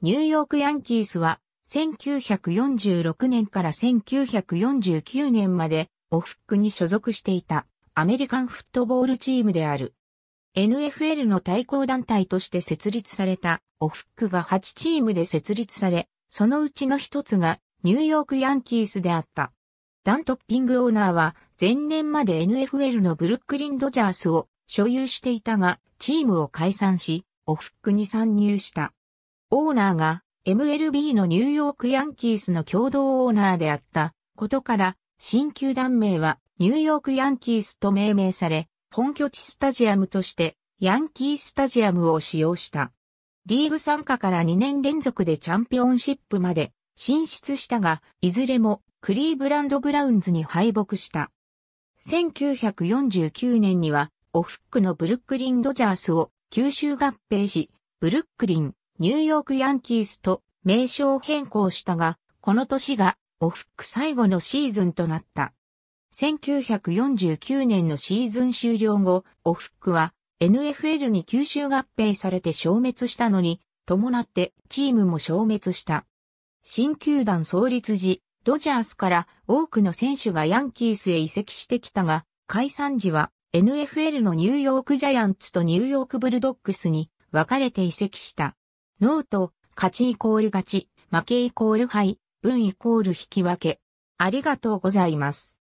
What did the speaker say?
ニューヨークヤンキースは1946年から1949年までオフックに所属していたアメリカンフットボールチームである。NFL の対抗団体として設立されたオフックが8チームで設立され、そのうちの一つがニューヨークヤンキースであった。ダントッピングオーナーは前年まで NFL のブルックリンドジャースを所有していたが、チームを解散し、オフックに参入した。オーナーが MLB のニューヨークヤンキースの共同オーナーであったことから、新球団名はニューヨークヤンキースと命名され、本拠地スタジアムとしてヤンキースタジアムを使用した。リーグ参加から2年連続でチャンピオンシップまで進出したが、いずれもクリーブランドブラウンズに敗北した。1949年にはオフックのブルックリン・ドジャースを九州合併し、ブルックリン、ニューヨークヤンキースと名称変更したが、この年がオフック最後のシーズンとなった。1949年のシーズン終了後、オフックは NFL に吸収合併されて消滅したのに、伴ってチームも消滅した。新球団創立時、ドジャースから多くの選手がヤンキースへ移籍してきたが、解散時は NFL のニューヨークジャイアンツとニューヨークブルドッグスに分かれて移籍した。ノート、勝ちイコール勝ち、負けイコール敗、運イコール引き分け。ありがとうございます。